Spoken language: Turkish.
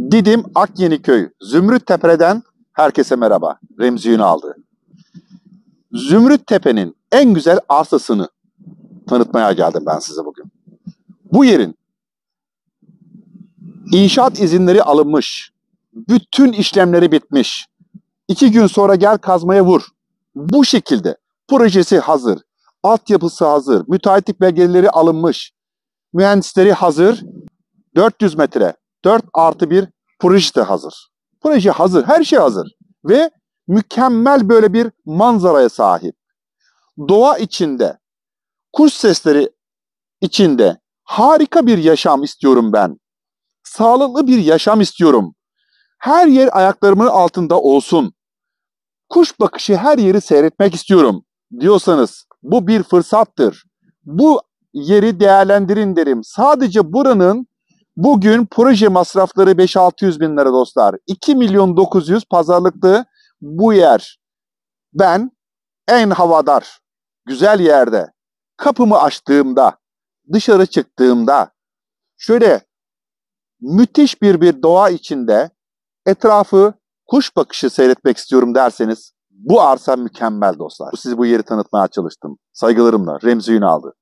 Didim Köyü Zümrüt Tepe'den herkese merhaba. Remzi aldı. Zümrüt Tepe'nin en güzel arsasını tanıtmaya geldim ben size bugün. Bu yerin inşaat izinleri alınmış, bütün işlemleri bitmiş. İki gün sonra gel kazmaya vur. Bu şekilde projesi hazır, altyapısı hazır, müteahhitlik belgeleri alınmış, mühendisleri hazır. 400 metre 4 artı 1 proje de hazır. Proje hazır, her şey hazır. Ve mükemmel böyle bir manzaraya sahip. Doğa içinde, kuş sesleri içinde harika bir yaşam istiyorum ben. Sağlıklı bir yaşam istiyorum. Her yer ayaklarımın altında olsun. Kuş bakışı her yeri seyretmek istiyorum diyorsanız bu bir fırsattır. Bu yeri değerlendirin derim. Sadece buranın Bugün proje masrafları 5-600 bin lira dostlar. 2 milyon 900 pazarlıklı bu yer. Ben en havadar, güzel yerde, kapımı açtığımda, dışarı çıktığımda, şöyle müthiş bir bir doğa içinde etrafı kuş bakışı seyretmek istiyorum derseniz bu arsa mükemmel dostlar. Sizi bu yeri tanıtmaya çalıştım. Saygılarımla Remzi Ünal'dı.